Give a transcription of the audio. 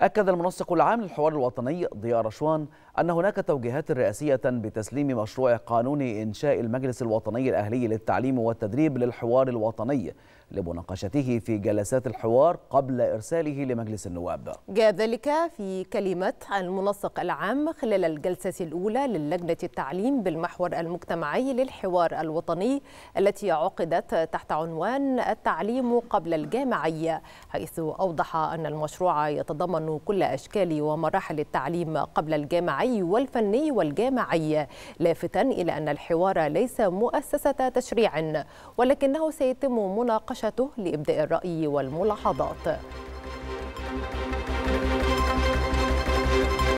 أكد المنسق العام للحوار الوطني ضياء رشوان أن هناك توجيهات رئاسية بتسليم مشروع قانون إنشاء المجلس الوطني الأهلي للتعليم والتدريب للحوار الوطني لمناقشته في جلسات الحوار قبل إرساله لمجلس النواب جاء ذلك في كلمة المنسق العام خلال الجلسة الأولى للجنة التعليم بالمحور المجتمعي للحوار الوطني التي عقدت تحت عنوان التعليم قبل الجامعية حيث أوضح أن المشروع يتضمن يتضمن كل أشكال ومراحل التعليم قبل الجامعي والفني والجامعي لافتا إلى أن الحوار ليس مؤسسة تشريع ولكنه سيتم مناقشته لإبداء الرأي والملاحظات